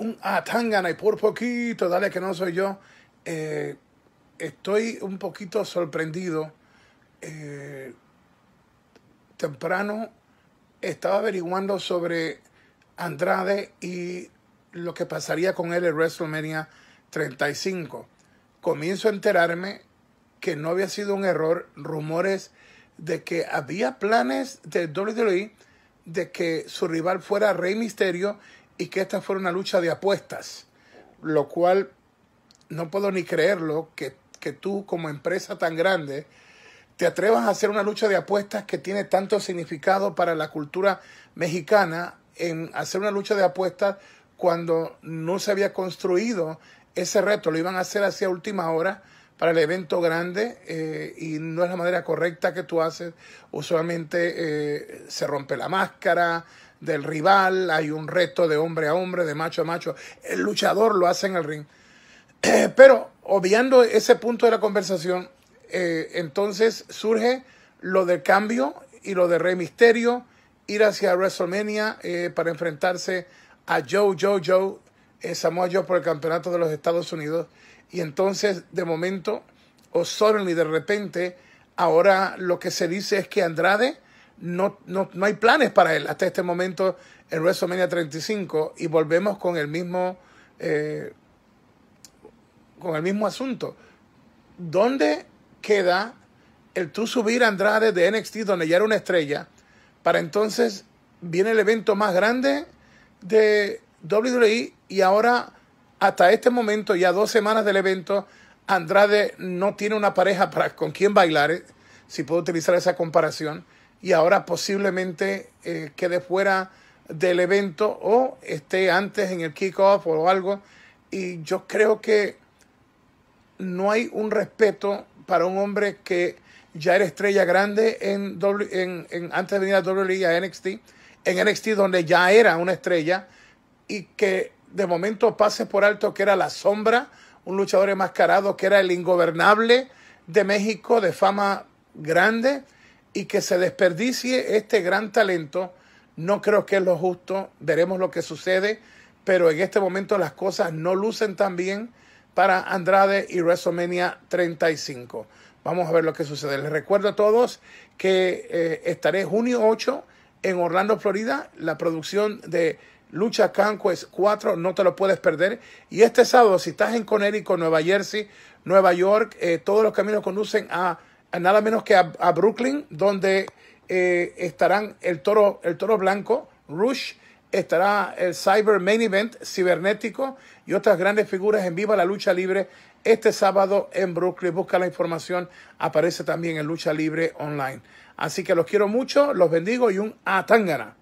un atangana ah, y por poquito, dale que no soy yo. Eh, estoy un poquito sorprendido. Eh, temprano estaba averiguando sobre Andrade y lo que pasaría con él en WrestleMania 35. Comienzo a enterarme que no había sido un error, rumores de que había planes de WWE de que su rival fuera Rey Misterio y que esta fuera una lucha de apuestas, lo cual no puedo ni creerlo, que, que tú como empresa tan grande te atrevas a hacer una lucha de apuestas que tiene tanto significado para la cultura mexicana, en hacer una lucha de apuestas cuando no se había construido ese reto, lo iban a hacer hacia última hora para el evento grande eh, y no es la manera correcta que tú haces. Usualmente eh, se rompe la máscara del rival, hay un reto de hombre a hombre, de macho a macho. El luchador lo hace en el ring. pero obviando ese punto de la conversación, eh, entonces surge lo del cambio y lo de Rey Misterio, ir hacia WrestleMania para enfrentarse a Joe, Joe, Joe Samuel eh, Samoa por el campeonato de los Estados Unidos. Y entonces, de momento, o y de repente, ahora lo que se dice es que Andrade no, no, hay planes para él hasta este momento en WrestleMania 35 y volvemos con el mismo, eh, con el mismo asunto. ¿Dónde queda el tú subir a Andrade de NXT, donde ya era una estrella, para entonces viene el evento más grande de WWE y ahora hasta este momento, ya dos semanas del evento, Andrade no tiene una pareja para con quien bailar, eh, si puedo utilizar esa comparación, y ahora posiblemente eh, quede fuera del evento o esté antes en el kickoff o algo. Y yo creo que no hay un respeto para un hombre que ya era estrella grande en, en, antes de venir a WWE a NXT, en NXT donde ya era una estrella y que de momento pase por alto que era la sombra, un luchador enmascarado que era el ingobernable de México de fama grande y que se desperdicie este gran talento, no creo que es lo justo, veremos lo que sucede, pero en este momento las cosas no lucen tan bien para Andrade y WrestleMania 35. Vamos a ver lo que sucede. Les recuerdo a todos que eh, estaré junio 8 en Orlando, Florida, la producción de Lucha Canquest 4, no te lo puedes perder. Y este sábado, si estás en Connecticut, Nueva Jersey, Nueva York, eh, todos los caminos conducen a, nada menos que a, Brooklyn, donde eh, estarán el toro, el toro blanco, Rush, estará el Cyber Main Event cibernético y otras grandes figuras en viva la lucha libre este sábado en Brooklyn. Busca la información, aparece también en Lucha Libre Online. Así que los quiero mucho, los bendigo y un atangana.